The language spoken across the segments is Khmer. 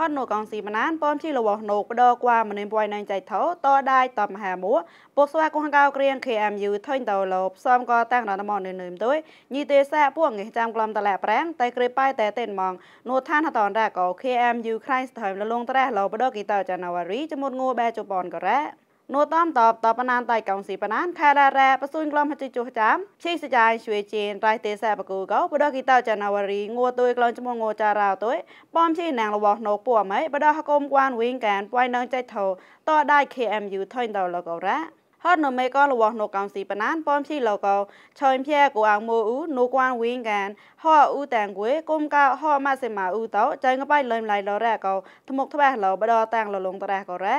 ហត់នូកងស៊ីមណានប៉មជីរបស់នូបដកว่าមនេពួយណៃចៃថោតដាយតមហាមួពុស្វាកងកៅគ្រៀង KMU ថុញតោលោផ្សំក៏តាំងរណមនៅនឹមទុយញីទេសាពួកងេះចាំក្លំតលាក់ប្រាំងតែក្រេប៉ៃតែតេនម៉ងនូឋានហតនរ៉ាក៏ KMU ខ្រៃស្ថើមលលងត្រេះលោបដកគីតោចាណាវរី ចមុតងូបែជប៉ុនក៏រ៉ានោះតាមតបតបណានតៃកងស៊ីបណានខែរ៉ារ៉ាបសុញក្លំហតិជុះចាំឈីសចាយជួយជេនរៃទេសៈបកូកោបដកគីតោចានាវរីងួទួយក្លងឈ្មោះងួចារោទួយបំជីណាងរបស់ណូពួម៉ៃបដកកុំគួនវិញកានពួយនឹងចៃថោតដៃ KMU ថុញតលកោរ៉ាហត់នៅមេកនរបស់នៅកំស៊ីបណានប៉មឈីលកោឆើញភែកូអាងមូអ៊ូនូគួនវិញកានហោអ៊ូតាំងគួយគុំកោហោម៉ាសេម៉ាអ៊ូតោចៃងបៃលឹមឡៃលរ៉ាកោថ្មុកថ្បះលបដតាំងលលងតរ៉ាកោរ៉ា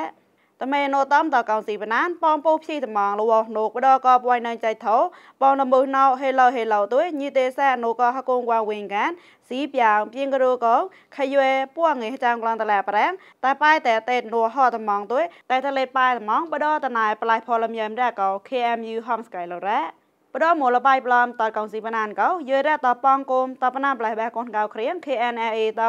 តមេណូតំតកោស៊ីបណានប៉ងពូភីតំងលវណូបដកបួយណៃចៃថោប៉ងនមឺណោហេឡូហេឡូទុយញីទេសាណូកហកងវ៉ាវិញកានស៊ីប្រាងពីងរកងខយេពួងឯចាំងឡងតឡាប្រាំងតែប៉ែតែតេណូហតំងទុយតែតលេប៉ែតំងបដតណៃប្លៃផលមយមរកោ KMU Home Sky លរ៉ាប្រមូលបាយប្លំតកងស៊ីបណានកោយឺរ៉ាតប៉ងគូមតបណាប្លេះបេះកូនកៅគ្រៀង KNA ត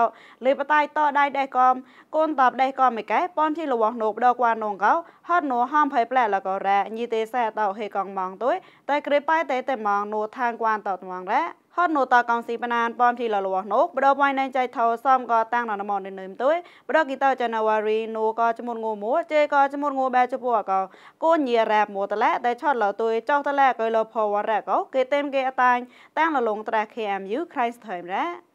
លីបតៃតដៃដេះកំគូនតបដេះកំមិកែប៉មជីលវងណូបដកវ៉ានងកោហត់ណូហំផៃប្លែលកោរ៉ាញីទេសែតហេកងម៉ងទុយតែក្រេប៉ៃតែតែម៉ងណូថាងគួនតតម៉ងរ៉ាហត់នោះតកងស៊ីបណានប៉មជីលលវនោះបដបវៃណៃចៃថោសំក៏តាំងណណមននឹមទួយបដគីតចណវ៉ារីនោះក៏ចមុនងូមួចេក៏ចមុនងូបែចពោះក៏គូនញីរ៉ាបមួតឡាតែឆត់លទួយចោះតឡាក៏លផវរ៉ាក៏គេតេមគេអតាញ់តាំងលលងត្រា KMU ក្រៃស្ថើមរ៉ា